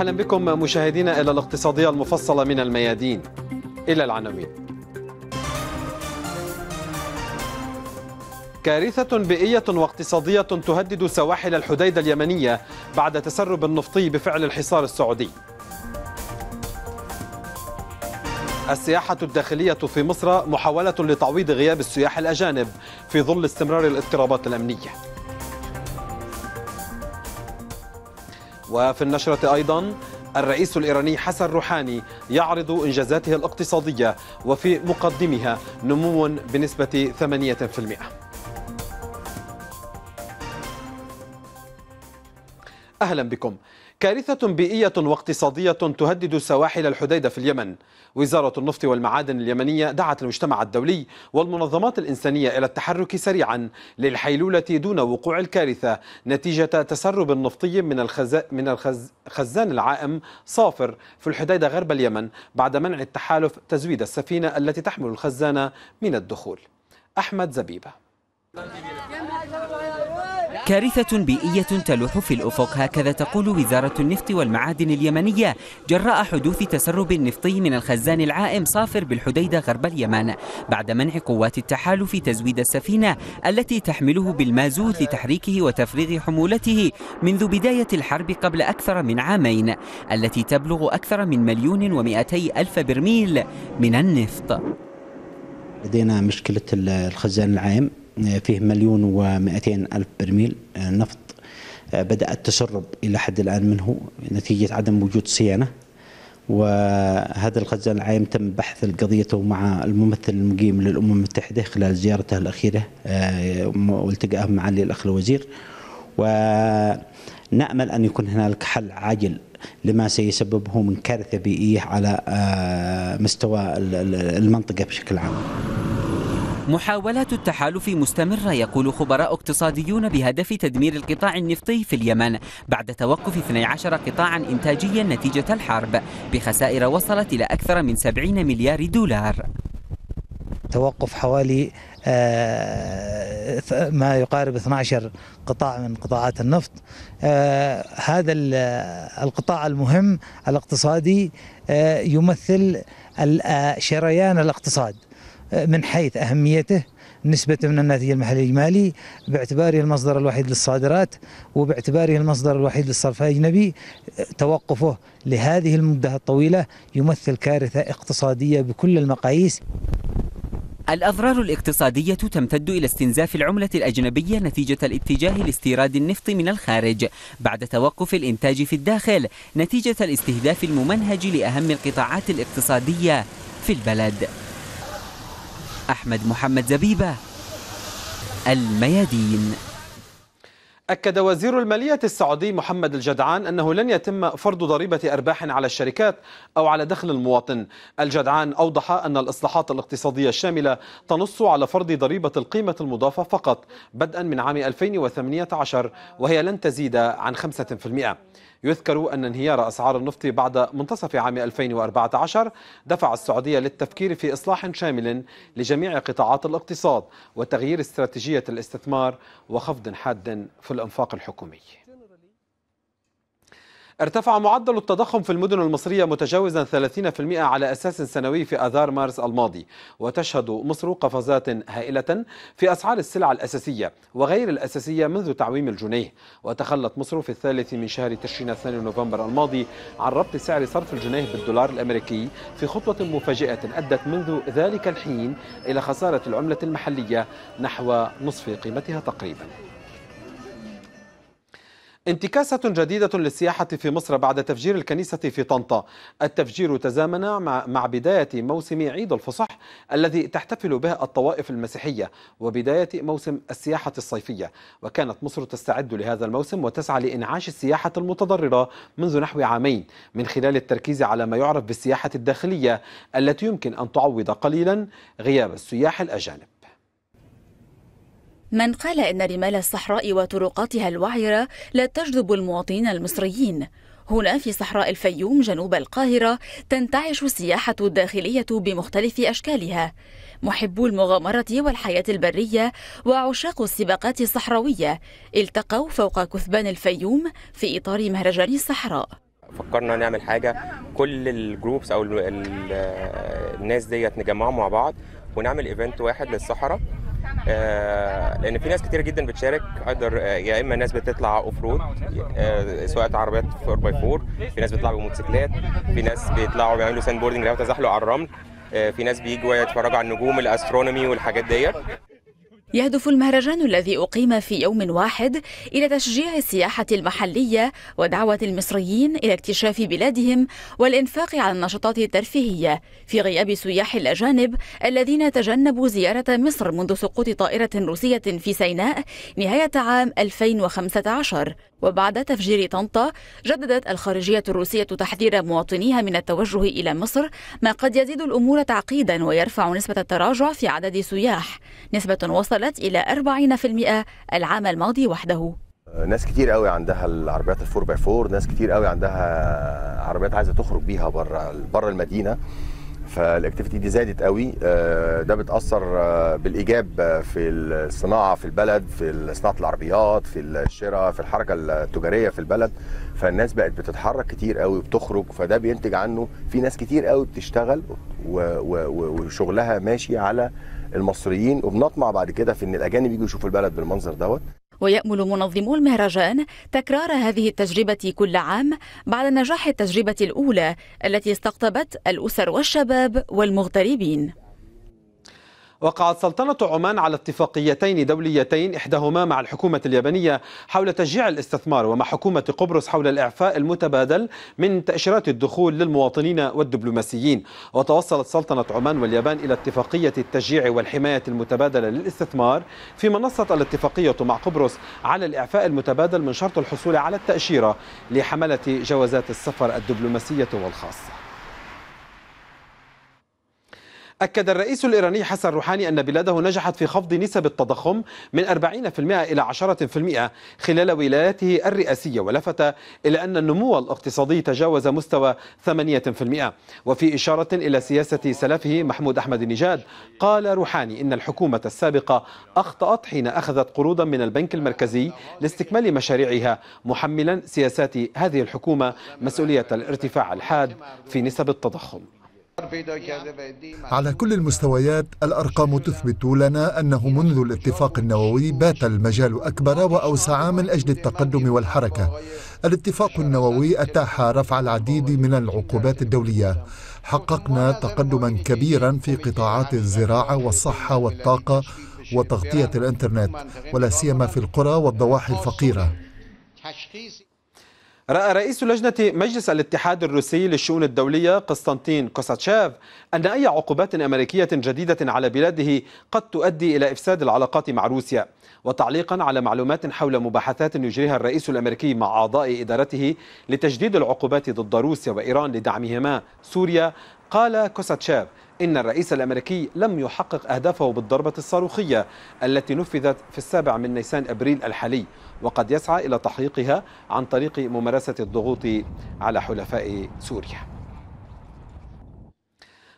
أهلا بكم مشاهدينا إلى الاقتصادية المفصلة من الميادين إلى العناوين كارثة بيئية واقتصادية تهدد سواحل الحديدة اليمنية بعد تسرب النفطي بفعل الحصار السعودي السياحة الداخلية في مصر محاولة لتعويض غياب السياح الأجانب في ظل استمرار الاضطرابات الأمنية وفي النشرة أيضا الرئيس الإيراني حسن روحاني يعرض إنجازاته الاقتصادية وفي مقدمها نمو بنسبة 8% أهلا بكم كارثة بيئية واقتصادية تهدد سواحل الحديدة في اليمن وزارة النفط والمعادن اليمنية دعت المجتمع الدولي والمنظمات الإنسانية إلى التحرك سريعا للحيلولة دون وقوع الكارثة نتيجة تسرب نفطي من الخز... من خزان العائم صافر في الحديدة غرب اليمن بعد منع التحالف تزويد السفينة التي تحمل الخزانة من الدخول أحمد زبيبة كارثة بيئية تلوح في الأفق هكذا تقول وزارة النفط والمعادن اليمنية جراء حدوث تسرب نفطي من الخزان العائم صافر بالحديدة غرب اليمن بعد منع قوات التحالف تزويد السفينة التي تحمله بالمازوت لتحريكه وتفريغ حمولته منذ بداية الحرب قبل أكثر من عامين التي تبلغ أكثر من مليون ومئتي ألف برميل من النفط لدينا مشكلة الخزان العائم فيه مليون و ألف برميل آه، نفط آه، بدأ التسرب إلى حد الآن منه نتيجة عدم وجود صيانة وهذا الخزان العام تم بحث قضيته مع الممثل المقيم للأمم المتحدة خلال زيارته الأخيرة آه، والتقاه مع علي الأخ الوزير ونأمل أن يكون هنالك حل عاجل لما سيسببه من كارثة بيئية على مستوى المنطقة بشكل عام محاولات التحالف مستمرة يقول خبراء اقتصاديون بهدف تدمير القطاع النفطي في اليمن بعد توقف 12 قطاعا إنتاجيا نتيجة الحرب بخسائر وصلت إلى أكثر من 70 مليار دولار توقف حوالي آه، ما يقارب 12 قطاع من قطاعات النفط آه، هذا القطاع المهم الاقتصادي آه، يمثل شريان الاقتصاد من حيث أهميته نسبة من الناتج المحلي الإجمالي باعتباره المصدر الوحيد للصادرات وباعتباره المصدر الوحيد للصرف الأجنبي توقفه لهذه المدة الطويلة يمثل كارثة اقتصادية بكل المقاييس الأضرار الاقتصادية تمتد إلى استنزاف العملة الأجنبية نتيجة الاتجاه لاستيراد النفط من الخارج بعد توقف الإنتاج في الداخل نتيجة الاستهداف الممنهج لأهم القطاعات الاقتصادية في البلد أحمد محمد زبيبة الميادين أكد وزير المالية السعودي محمد الجدعان أنه لن يتم فرض ضريبة أرباح على الشركات أو على دخل المواطن الجدعان أوضح أن الإصلاحات الاقتصادية الشاملة تنص على فرض ضريبة القيمة المضافة فقط بدءا من عام 2018 وهي لن تزيد عن 5% يذكر أن انهيار أسعار النفط بعد منتصف عام 2014 دفع السعودية للتفكير في إصلاح شامل لجميع قطاعات الاقتصاد وتغيير استراتيجية الاستثمار وخفض حاد في الأنفاق الحكومي ارتفع معدل التضخم في المدن المصرية متجاوزا 30% على أساس سنوي في آذار مارس الماضي وتشهد مصر قفزات هائلة في أسعار السلع الأساسية وغير الأساسية منذ تعويم الجنيه وتخلت مصر في الثالث من شهر تشرين الثاني نوفمبر الماضي عن ربط سعر صرف الجنيه بالدولار الأمريكي في خطوة مفاجئة أدت منذ ذلك الحين إلى خسارة العملة المحلية نحو نصف قيمتها تقريباً انتكاسة جديدة للسياحة في مصر بعد تفجير الكنيسة في طنطا التفجير تزامن مع بداية موسم عيد الفصح الذي تحتفل به الطوائف المسيحية وبداية موسم السياحة الصيفية وكانت مصر تستعد لهذا الموسم وتسعى لإنعاش السياحة المتضررة منذ نحو عامين من خلال التركيز على ما يعرف بالسياحة الداخلية التي يمكن أن تعوض قليلا غياب السياح الأجانب من قال إن رمال الصحراء وطرقاتها الوعرة لا تجذب المواطنين المصريين هنا في صحراء الفيوم جنوب القاهرة تنتعش السياحة الداخلية بمختلف أشكالها محبو المغامرة والحياة البرية وعشاق السباقات الصحراوية التقوا فوق كثبان الفيوم في إطار مهرجان الصحراء فكرنا نعمل حاجة كل الجروبس أو الناس ديت نجمعهم مع بعض ونعمل ايفنت واحد للصحراء آه، لان في ناس كتير جدا بتشارك اقدر آه، يا اما ناس بتطلع اوف رود آه، سواقه عربيات 4 باي 4 في ناس بتطلع بموتوسيكلات في ناس بيطلعوا بيعملوا ساند بوردنج لو تزحلقوا على الرمل في ناس بيجوا يتفرجوا على النجوم الاسترونومي والحاجات ديت يهدف المهرجان الذي أقيم في يوم واحد إلى تشجيع السياحة المحلية ودعوة المصريين إلى اكتشاف بلادهم والإنفاق على النشاطات الترفيهية في غياب سياح الأجانب الذين تجنبوا زيارة مصر منذ سقوط طائرة روسية في سيناء نهاية عام 2015 وبعد تفجير طنطا جددت الخارجية الروسية تحذير مواطنيها من التوجه إلى مصر ما قد يزيد الأمور تعقيدا ويرفع نسبة التراجع في عدد السياح نسبة وصل وصلت إلى 40% العام الماضي وحده ناس كتير قوي عندها العربيات الفور باي فور ناس كتير قوي عندها عربيات عايزه تخرج بيها بره بره المدينه فالاكتيفيتي دي زادت قوي آه، ده بتاثر آه، بالايجاب في الصناعه في البلد في صناعه العربيات في الشراء في الحركه التجاريه في البلد فالناس بقت بتتحرك كتير قوي وبتخرج فده بينتج عنه في ناس كتير قوي بتشتغل وشغلها ماشي على المصريين وبنطمع بعد كده في ان الاجانب يجوا يشوفوا البلد بالمنظر دوت ويأمل منظمو المهرجان تكرار هذه التجربة كل عام بعد نجاح التجربة الأولى التي استقطبت الأسر والشباب والمغتربين وقعت سلطنة عمان على اتفاقيتين دوليتين إحداهما مع الحكومة اليابانية حول تشجيع الاستثمار ومع حكومة قبرص حول الإعفاء المتبادل من تأشيرات الدخول للمواطنين والدبلوماسيين وتوصلت سلطنة عمان واليابان إلى اتفاقية التشجيع والحماية المتبادلة للاستثمار في منصة الاتفاقية مع قبرص على الإعفاء المتبادل من شرط الحصول على التأشيرة لحملة جوازات السفر الدبلوماسية والخاصة أكد الرئيس الإيراني حسن روحاني أن بلاده نجحت في خفض نسب التضخم من 40% إلى 10% خلال ولايته الرئاسية ولفت إلى أن النمو الاقتصادي تجاوز مستوى 8% وفي إشارة إلى سياسة سلفه محمود أحمد نجاد قال روحاني إن الحكومة السابقة أخطأت حين أخذت قروضا من البنك المركزي لاستكمال مشاريعها محملا سياسات هذه الحكومة مسؤولية الارتفاع الحاد في نسب التضخم على كل المستويات الأرقام تثبت لنا أنه منذ الاتفاق النووي بات المجال أكبر وأوسع من أجل التقدم والحركة الاتفاق النووي أتاح رفع العديد من العقوبات الدولية حققنا تقدما كبيرا في قطاعات الزراعة والصحة والطاقة وتغطية الإنترنت ولا سيما في القرى والضواحي الفقيرة رأى رئيس لجنة مجلس الاتحاد الروسي للشؤون الدولية قسطنطين كوساتشاف أن أي عقوبات أمريكية جديدة على بلاده قد تؤدي إلى إفساد العلاقات مع روسيا وتعليقا على معلومات حول مباحثات يجريها الرئيس الأمريكي مع أعضاء إدارته لتجديد العقوبات ضد روسيا وإيران لدعمهما سوريا قال كوساتشاف إن الرئيس الأمريكي لم يحقق أهدافه بالضربة الصاروخية التي نفذت في السابع من نيسان أبريل الحالي وقد يسعى إلى تحقيقها عن طريق ممارسة الضغوط على حلفاء سوريا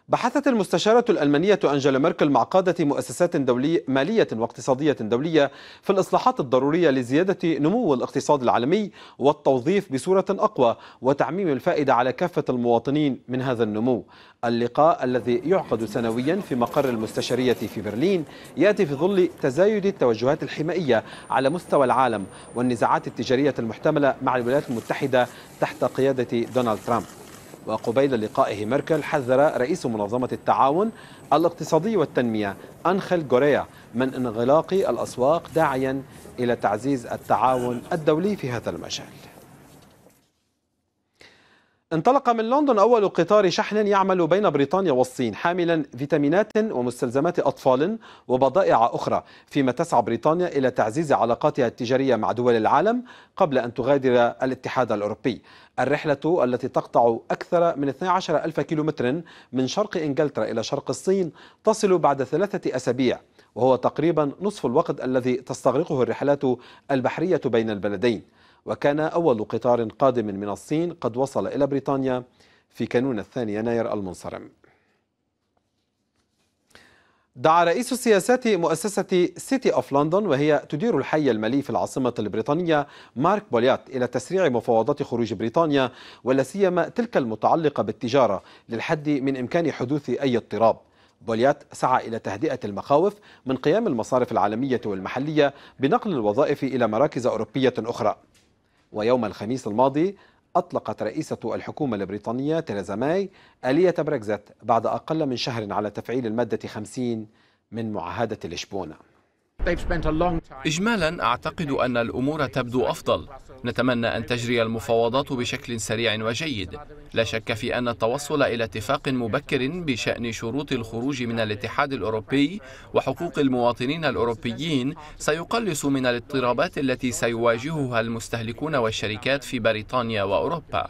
بحثت المستشارة الألمانية أنجيلا ميركل مع قادة مؤسسات دولي مالية واقتصادية دولية في الإصلاحات الضرورية لزيادة نمو الاقتصاد العالمي والتوظيف بصورة أقوى وتعميم الفائدة على كافة المواطنين من هذا النمو اللقاء الذي يعقد سنويا في مقر المستشارية في برلين يأتي في ظل تزايد التوجهات الحمائية على مستوى العالم والنزاعات التجارية المحتملة مع الولايات المتحدة تحت قيادة دونالد ترامب وقبيل لقائه ميركل حذر رئيس منظمة التعاون الاقتصادي والتنمية أنخل جوريا من انغلاق الأسواق داعيا إلى تعزيز التعاون الدولي في هذا المجال انطلق من لندن أول قطار شحن يعمل بين بريطانيا والصين حاملا فيتامينات ومستلزمات أطفال وبضائع أخرى فيما تسعى بريطانيا إلى تعزيز علاقاتها التجارية مع دول العالم قبل أن تغادر الاتحاد الأوروبي الرحلة التي تقطع أكثر من 12 ألف كيلومتر من شرق إنجلترا إلى شرق الصين تصل بعد ثلاثة أسابيع وهو تقريبا نصف الوقت الذي تستغرقه الرحلات البحرية بين البلدين وكان أول قطار قادم من الصين قد وصل إلى بريطانيا في كانون الثاني يناير المنصرم دعا رئيس السياسات مؤسسة سيتي أوف لندن وهي تدير الحي المالي في العاصمة البريطانية مارك بوليات إلى تسريع مفاوضات خروج بريطانيا ولا سيما تلك المتعلقة بالتجارة للحد من إمكان حدوث أي اضطراب بوليات سعى إلى تهدئة المخاوف من قيام المصارف العالمية والمحلية بنقل الوظائف إلى مراكز أوروبية أخرى ويوم الخميس الماضي أطلقت رئيسة الحكومة البريطانية تيريزا ماي آلية بريكزت بعد أقل من شهر على تفعيل المادة 50 من معاهدة لشبونة إجمالا أعتقد أن الأمور تبدو أفضل نتمنى أن تجري المفاوضات بشكل سريع وجيد لا شك في أن التوصل إلى اتفاق مبكر بشأن شروط الخروج من الاتحاد الأوروبي وحقوق المواطنين الأوروبيين سيقلص من الاضطرابات التي سيواجهها المستهلكون والشركات في بريطانيا وأوروبا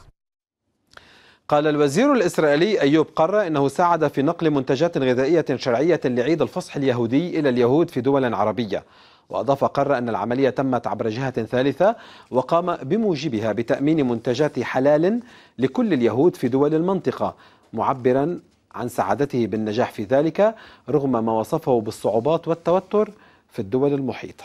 قال الوزير الإسرائيلي أيوب قرة إنه ساعد في نقل منتجات غذائية شرعية لعيد الفصح اليهودي إلى اليهود في دول عربية وأضاف قرة أن العملية تمت عبر جهة ثالثة وقام بموجبها بتأمين منتجات حلال لكل اليهود في دول المنطقة معبرا عن سعادته بالنجاح في ذلك رغم ما وصفه بالصعوبات والتوتر في الدول المحيطه